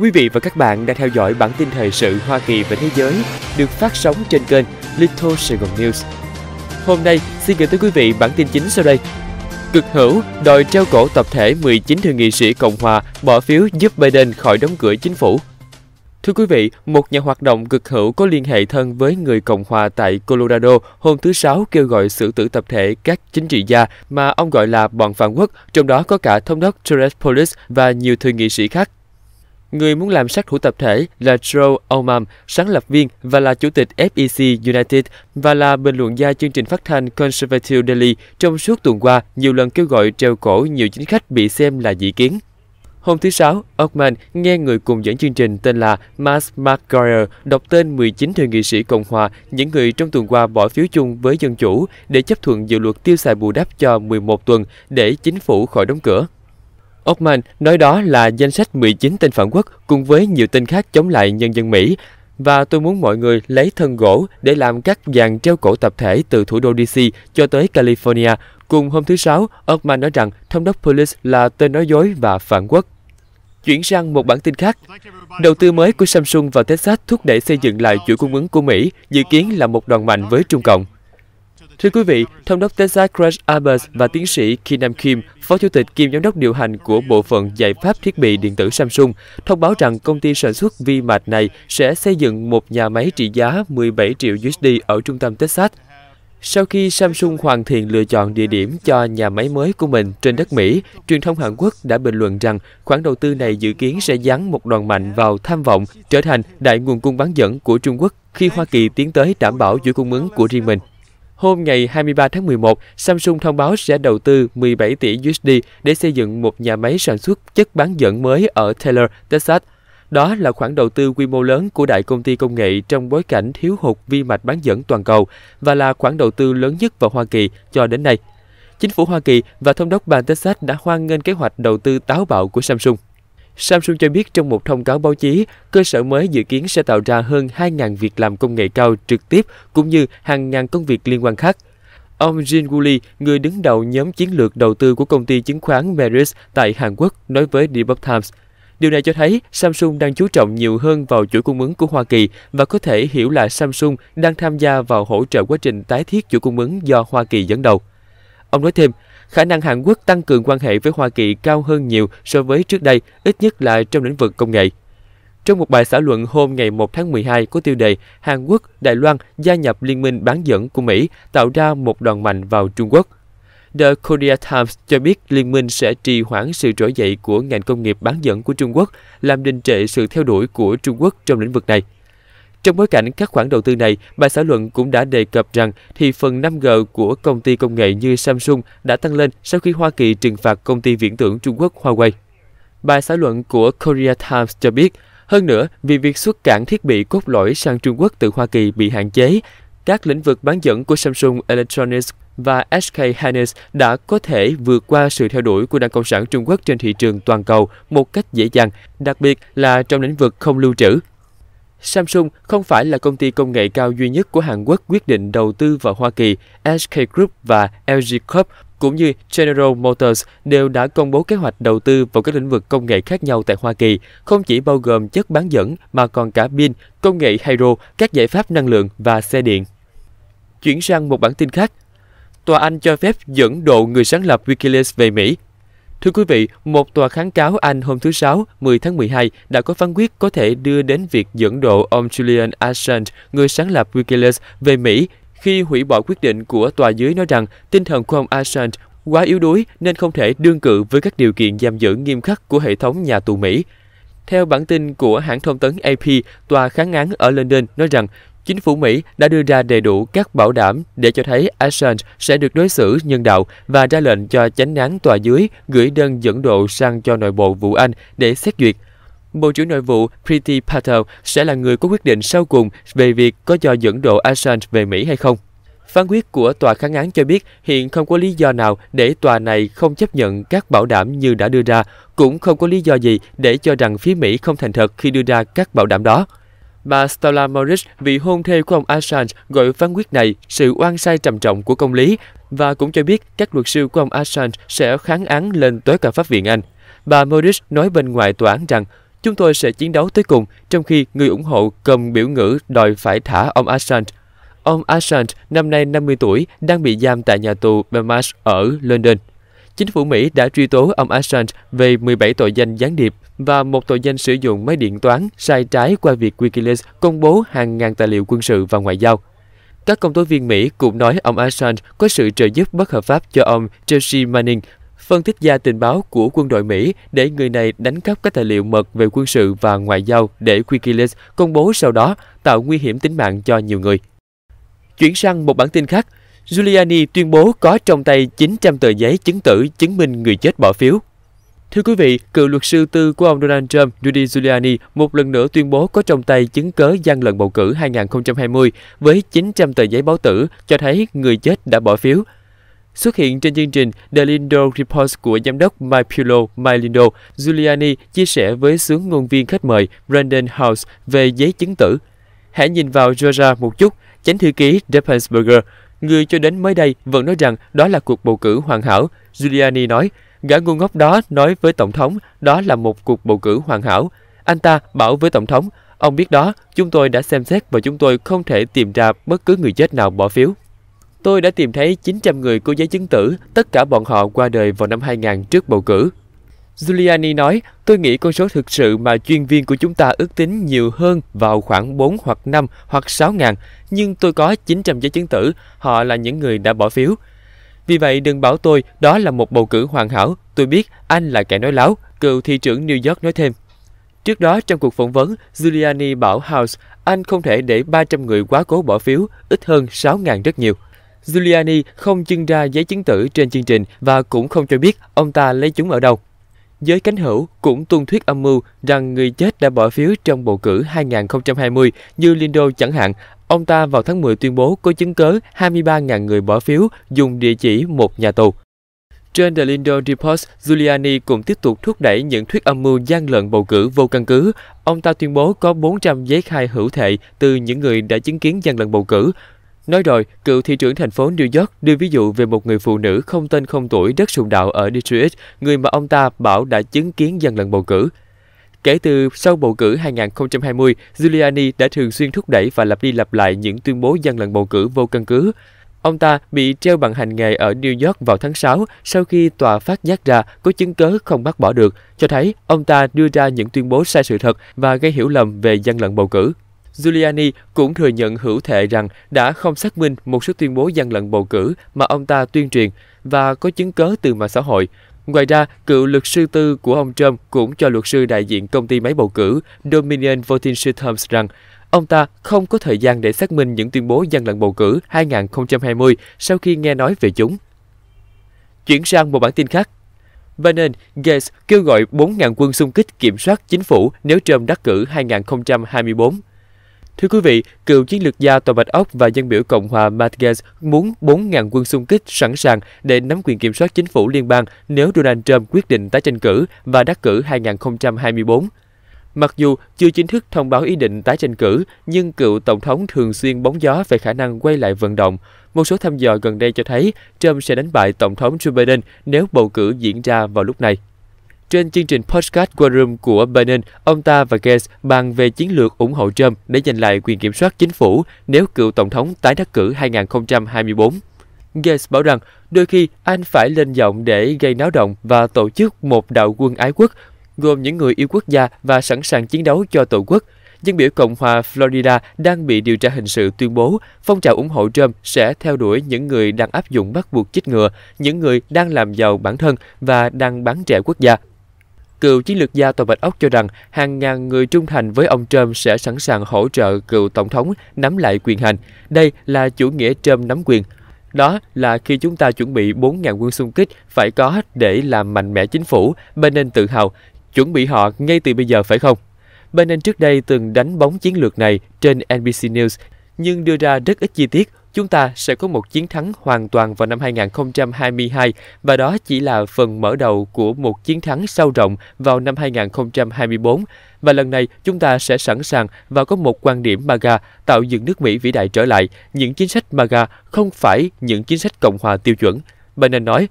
Quý vị và các bạn đang theo dõi bản tin thời sự Hoa Kỳ và thế giới được phát sóng trên kênh Little Saigon News. Hôm nay xin gửi tới quý vị bản tin chính sau đây. Cực hữu đòi treo cổ tập thể 19 thượng nghị sĩ Cộng hòa bỏ phiếu giúp Biden khỏi đóng cửa chính phủ. Thưa quý vị, một nhà hoạt động cực hữu có liên hệ thân với người Cộng hòa tại Colorado hôm thứ Sáu kêu gọi xử tử tập thể các chính trị gia mà ông gọi là bọn phản quốc, trong đó có cả thống đốc Torres Polis và nhiều thượng nghị sĩ khác Người muốn làm sát thủ tập thể là Joe O'Man, sáng lập viên và là chủ tịch FEC United và là bình luận gia chương trình phát thanh Conservative Daily trong suốt tuần qua nhiều lần kêu gọi treo cổ nhiều chính khách bị xem là dị kiến. Hôm thứ Sáu, O'Man nghe người cùng dẫn chương trình tên là Max McGuire đọc tên 19 thượng nghị sĩ Cộng hòa, những người trong tuần qua bỏ phiếu chung với Dân Chủ để chấp thuận dự luật tiêu xài bù đắp cho 11 tuần để chính phủ khỏi đóng cửa. Ockman nói đó là danh sách 19 tên phản quốc cùng với nhiều tên khác chống lại nhân dân Mỹ và tôi muốn mọi người lấy thân gỗ để làm các dàn treo cổ tập thể từ thủ đô DC cho tới California. Cùng hôm thứ Sáu, Ockman nói rằng thống đốc Police là tên nói dối và phản quốc. Chuyển sang một bản tin khác. Đầu tư mới của Samsung vào Texas thúc đẩy xây dựng lại chuỗi cung ứng của Mỹ, dự kiến là một đoàn mạnh với Trung Cộng. Thưa quý vị, Thống đốc tesla crash Abbott và tiến sĩ Kinam Kim, Phó Chủ tịch kiêm Giám đốc điều hành của Bộ phận Giải pháp Thiết bị Điện tử Samsung, thông báo rằng công ty sản xuất vi mạch này sẽ xây dựng một nhà máy trị giá 17 triệu USD ở trung tâm Texas. Sau khi Samsung hoàn thiện lựa chọn địa điểm cho nhà máy mới của mình trên đất Mỹ, truyền thông Hàn Quốc đã bình luận rằng khoản đầu tư này dự kiến sẽ giáng một đòn mạnh vào tham vọng trở thành đại nguồn cung bán dẫn của Trung Quốc khi Hoa Kỳ tiến tới đảm bảo chuỗi cung ứng của riêng mình. Hôm ngày 23 tháng 11, Samsung thông báo sẽ đầu tư 17 tỷ USD để xây dựng một nhà máy sản xuất chất bán dẫn mới ở Taylor, Texas. Đó là khoản đầu tư quy mô lớn của đại công ty công nghệ trong bối cảnh thiếu hụt vi mạch bán dẫn toàn cầu và là khoản đầu tư lớn nhất vào Hoa Kỳ cho đến nay. Chính phủ Hoa Kỳ và thống đốc bang Texas đã hoan nghênh kế hoạch đầu tư táo bạo của Samsung. Samsung cho biết trong một thông cáo báo chí, cơ sở mới dự kiến sẽ tạo ra hơn 2.000 việc làm công nghệ cao trực tiếp cũng như hàng ngàn công việc liên quan khác. Ông Jin Woolley, người đứng đầu nhóm chiến lược đầu tư của công ty chứng khoán Meris tại Hàn Quốc, nói với The New Times, Điều này cho thấy Samsung đang chú trọng nhiều hơn vào chuỗi cung ứng của Hoa Kỳ và có thể hiểu là Samsung đang tham gia vào hỗ trợ quá trình tái thiết chuỗi cung ứng do Hoa Kỳ dẫn đầu. Ông nói thêm, khả năng Hàn Quốc tăng cường quan hệ với Hoa Kỳ cao hơn nhiều so với trước đây, ít nhất là trong lĩnh vực công nghệ. Trong một bài xã luận hôm ngày 1 tháng 12 có tiêu đề Hàn Quốc, Đài Loan gia nhập liên minh bán dẫn của Mỹ tạo ra một đoàn mạnh vào Trung Quốc. The Korea Times cho biết liên minh sẽ trì hoãn sự trỗi dậy của ngành công nghiệp bán dẫn của Trung Quốc, làm đình trệ sự theo đuổi của Trung Quốc trong lĩnh vực này. Trong bối cảnh các khoản đầu tư này, bài xã luận cũng đã đề cập rằng thị phần 5G của công ty công nghệ như Samsung đã tăng lên sau khi Hoa Kỳ trừng phạt công ty viễn tưởng Trung Quốc Huawei. Bài xã luận của Korea Times cho biết, hơn nữa, vì việc xuất cảng thiết bị cốt lõi sang Trung Quốc từ Hoa Kỳ bị hạn chế, các lĩnh vực bán dẫn của Samsung Electronics và SK Hynix đã có thể vượt qua sự theo đuổi của Đảng Cộng sản Trung Quốc trên thị trường toàn cầu một cách dễ dàng, đặc biệt là trong lĩnh vực không lưu trữ. Samsung không phải là công ty công nghệ cao duy nhất của Hàn Quốc quyết định đầu tư vào Hoa Kỳ. SK Group và LG Corp cũng như General Motors đều đã công bố kế hoạch đầu tư vào các lĩnh vực công nghệ khác nhau tại Hoa Kỳ, không chỉ bao gồm chất bán dẫn mà còn cả pin, công nghệ hydro, các giải pháp năng lượng và xe điện. Chuyển sang một bản tin khác, Tòa Anh cho phép dẫn độ người sáng lập Wikileaks về Mỹ Thưa quý vị, một tòa kháng cáo Anh hôm thứ Sáu, 10 tháng 12 đã có phán quyết có thể đưa đến việc dẫn độ ông Julian Assange, người sáng lập Wikileaks, về Mỹ khi hủy bỏ quyết định của tòa dưới nói rằng tinh thần của ông Assange quá yếu đuối nên không thể đương cự với các điều kiện giam giữ nghiêm khắc của hệ thống nhà tù Mỹ. Theo bản tin của hãng thông tấn AP, tòa kháng án ở London nói rằng Chính phủ Mỹ đã đưa ra đầy đủ các bảo đảm để cho thấy Assange sẽ được đối xử nhân đạo và ra lệnh cho chánh án tòa dưới gửi đơn dẫn độ sang cho nội bộ vụ Anh để xét duyệt. Bộ trưởng Nội vụ Priti Patel sẽ là người có quyết định sau cùng về việc có cho dẫn độ Assange về Mỹ hay không. Phán quyết của tòa kháng án cho biết hiện không có lý do nào để tòa này không chấp nhận các bảo đảm như đã đưa ra, cũng không có lý do gì để cho rằng phía Mỹ không thành thật khi đưa ra các bảo đảm đó. Bà Stella Morris, vị hôn thê của ông Assange, gọi phán quyết này sự oan sai trầm trọng của công lý và cũng cho biết các luật sư của ông Assange sẽ kháng án lên tối cao pháp viện Anh. Bà Morris nói bên ngoài tòa án rằng chúng tôi sẽ chiến đấu tới cùng trong khi người ủng hộ cầm biểu ngữ đòi phải thả ông Assange. Ông Assange, năm nay 50 tuổi, đang bị giam tại nhà tù Belmarsh ở London. Chính phủ Mỹ đã truy tố ông Assange về 17 tội danh gián điệp và một tội danh sử dụng máy điện toán sai trái qua việc Wikileaks công bố hàng ngàn tài liệu quân sự và ngoại giao. Các công tố viên Mỹ cũng nói ông Assange có sự trợ giúp bất hợp pháp cho ông Chelsea Manning, phân tích gia tình báo của quân đội Mỹ để người này đánh cắp các tài liệu mật về quân sự và ngoại giao để Wikileaks công bố sau đó tạo nguy hiểm tính mạng cho nhiều người. Chuyển sang một bản tin khác, Giuliani tuyên bố có trong tay 900 tờ giấy chứng tử chứng minh người chết bỏ phiếu. Thưa quý vị, cựu luật sư tư của ông Donald Trump, Rudy Giuliani, một lần nữa tuyên bố có trong tay chứng cớ gian lận bầu cử 2020 với 900 tờ giấy báo tử cho thấy người chết đã bỏ phiếu. Xuất hiện trên chương trình The Lindo Report của giám đốc Mike Pillow, Mike Lindo, Giuliani chia sẻ với sướng ngôn viên khách mời Brandon House về giấy chứng tử. Hãy nhìn vào Georgia một chút, chánh thư ký Deppensberger người cho đến mới đây vẫn nói rằng đó là cuộc bầu cử hoàn hảo. Giuliani nói, gã ngu ngốc đó nói với Tổng thống đó là một cuộc bầu cử hoàn hảo. Anh ta bảo với Tổng thống, ông biết đó, chúng tôi đã xem xét và chúng tôi không thể tìm ra bất cứ người chết nào bỏ phiếu. Tôi đã tìm thấy 900 người có giấy chứng tử, tất cả bọn họ qua đời vào năm 2000 trước bầu cử. Giuliani nói, tôi nghĩ con số thực sự mà chuyên viên của chúng ta ước tính nhiều hơn vào khoảng 4 hoặc 5 hoặc 6 ngàn, nhưng tôi có 900 giấy chứng tử, họ là những người đã bỏ phiếu. Vì vậy đừng bảo tôi đó là một bầu cử hoàn hảo, tôi biết anh là kẻ nói láo, cựu thị trưởng New York nói thêm. Trước đó trong cuộc phỏng vấn, Giuliani bảo House anh không thể để 300 người quá cố bỏ phiếu, ít hơn 6 ngàn rất nhiều. Giuliani không trưng ra giấy chứng tử trên chương trình và cũng không cho biết ông ta lấy chúng ở đâu. Giới cánh hữu cũng tung thuyết âm mưu rằng người chết đã bỏ phiếu trong bầu cử 2020 như Lindo chẳng hạn. Ông ta vào tháng 10 tuyên bố có chứng cớ 23.000 người bỏ phiếu dùng địa chỉ một nhà tù. Trên The Lindo Report, Giuliani cũng tiếp tục thúc đẩy những thuyết âm mưu gian lận bầu cử vô căn cứ. Ông ta tuyên bố có 400 giấy khai hữu thệ từ những người đã chứng kiến gian lận bầu cử. Nói rồi, cựu thị trưởng thành phố New York đưa ví dụ về một người phụ nữ không tên không tuổi đất sùng đạo ở Detroit, người mà ông ta bảo đã chứng kiến gian lần bầu cử. Kể từ sau bầu cử 2020, Giuliani đã thường xuyên thúc đẩy và lặp đi lặp lại những tuyên bố dân lần bầu cử vô căn cứ. Ông ta bị treo bằng hành nghề ở New York vào tháng 6 sau khi tòa phát giác ra có chứng cớ không bác bỏ được, cho thấy ông ta đưa ra những tuyên bố sai sự thật và gây hiểu lầm về dân lận bầu cử. Giuliani cũng thừa nhận hữu thệ rằng đã không xác minh một số tuyên bố gian lận bầu cử mà ông ta tuyên truyền và có chứng cớ từ mạng xã hội. Ngoài ra, cựu luật sư tư của ông Trump cũng cho luật sư đại diện công ty máy bầu cử Dominion Voting Systems rằng ông ta không có thời gian để xác minh những tuyên bố gian lận bầu cử 2020 sau khi nghe nói về chúng. Chuyển sang một bản tin khác, Bannon, Gates kêu gọi 4.000 quân xung kích kiểm soát chính phủ nếu Trump đắc cử 2024. Thưa quý vị, cựu chiến lược gia Tòa Bạch Ốc và dân biểu Cộng hòa Matt muốn 4.000 quân xung kích sẵn sàng để nắm quyền kiểm soát chính phủ liên bang nếu Donald Trump quyết định tái tranh cử và đắc cử 2024. Mặc dù chưa chính thức thông báo ý định tái tranh cử, nhưng cựu Tổng thống thường xuyên bóng gió về khả năng quay lại vận động. Một số thăm dò gần đây cho thấy Trump sẽ đánh bại Tổng thống Joe Biden nếu bầu cử diễn ra vào lúc này. Trên chương trình podcast Quorum của Biden, ông ta và Gates bàn về chiến lược ủng hộ Trump để giành lại quyền kiểm soát chính phủ nếu cựu tổng thống tái đắc cử 2024. Gates bảo rằng đôi khi anh phải lên giọng để gây náo động và tổ chức một đạo quân ái quốc, gồm những người yêu quốc gia và sẵn sàng chiến đấu cho tổ quốc. Dân biểu Cộng hòa Florida đang bị điều tra hình sự tuyên bố phong trào ủng hộ Trump sẽ theo đuổi những người đang áp dụng bắt buộc chích ngừa, những người đang làm giàu bản thân và đang bán trẻ quốc gia Cựu chiến lược gia tòa Bạch Ốc cho rằng hàng ngàn người trung thành với ông Trump sẽ sẵn sàng hỗ trợ cựu tổng thống nắm lại quyền hành. Đây là chủ nghĩa Trump nắm quyền. Đó là khi chúng ta chuẩn bị 4.000 quân xung kích phải có để làm mạnh mẽ chính phủ, bên nên tự hào, chuẩn bị họ ngay từ bây giờ phải không? Bên nên trước đây từng đánh bóng chiến lược này trên NBC News nhưng đưa ra rất ít chi tiết Chúng ta sẽ có một chiến thắng hoàn toàn vào năm 2022 và đó chỉ là phần mở đầu của một chiến thắng sâu rộng vào năm 2024. Và lần này chúng ta sẽ sẵn sàng và có một quan điểm MAGA tạo dựng nước Mỹ vĩ đại trở lại. Những chính sách MAGA không phải những chính sách Cộng hòa tiêu chuẩn. Biden nói,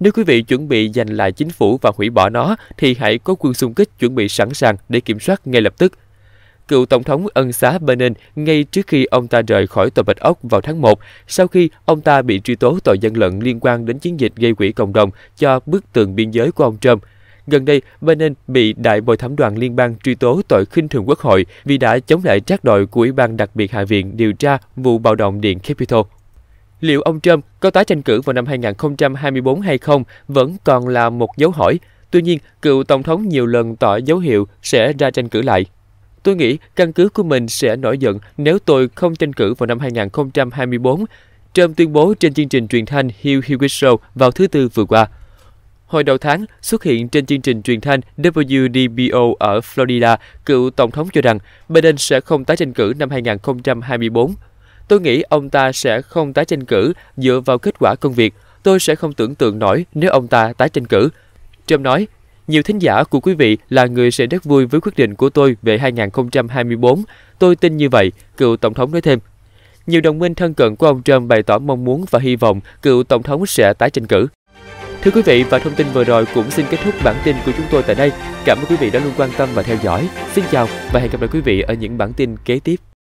nếu quý vị chuẩn bị giành lại chính phủ và hủy bỏ nó, thì hãy có quân xung kích chuẩn bị sẵn sàng để kiểm soát ngay lập tức – cựu Tổng thống ân xá Benin ngay trước khi ông ta rời khỏi tòa Bạch Ốc vào tháng 1, sau khi ông ta bị truy tố tội dân lận liên quan đến chiến dịch gây quỹ cộng đồng cho bức tường biên giới của ông Trump. Gần đây, Benin bị Đại bồi thẩm đoàn liên bang truy tố tội khinh thường quốc hội vì đã chống lại trác đội của Ủy ban đặc biệt Hạ viện điều tra vụ bạo động điện Capitol. Liệu ông Trump có tái tranh cử vào năm 2024 hay không vẫn còn là một dấu hỏi. Tuy nhiên, cựu Tổng thống nhiều lần tỏ dấu hiệu sẽ ra tranh cử lại. Tôi nghĩ căn cứ của mình sẽ nổi giận nếu tôi không tranh cử vào năm 2024, Trump tuyên bố trên chương trình truyền thanh Hill Hewitt Show vào thứ Tư vừa qua. Hồi đầu tháng, xuất hiện trên chương trình truyền thanh WDBO ở Florida, cựu Tổng thống cho rằng Biden sẽ không tái tranh cử năm 2024. Tôi nghĩ ông ta sẽ không tái tranh cử dựa vào kết quả công việc. Tôi sẽ không tưởng tượng nổi nếu ông ta tái tranh cử. Trump nói, nhiều thính giả của quý vị là người sẽ rất vui với quyết định của tôi về 2024. Tôi tin như vậy, cựu Tổng thống nói thêm. Nhiều đồng minh thân cận của ông Trump bày tỏ mong muốn và hy vọng cựu Tổng thống sẽ tái tranh cử. Thưa quý vị và thông tin vừa rồi cũng xin kết thúc bản tin của chúng tôi tại đây. Cảm ơn quý vị đã luôn quan tâm và theo dõi. Xin chào và hẹn gặp lại quý vị ở những bản tin kế tiếp.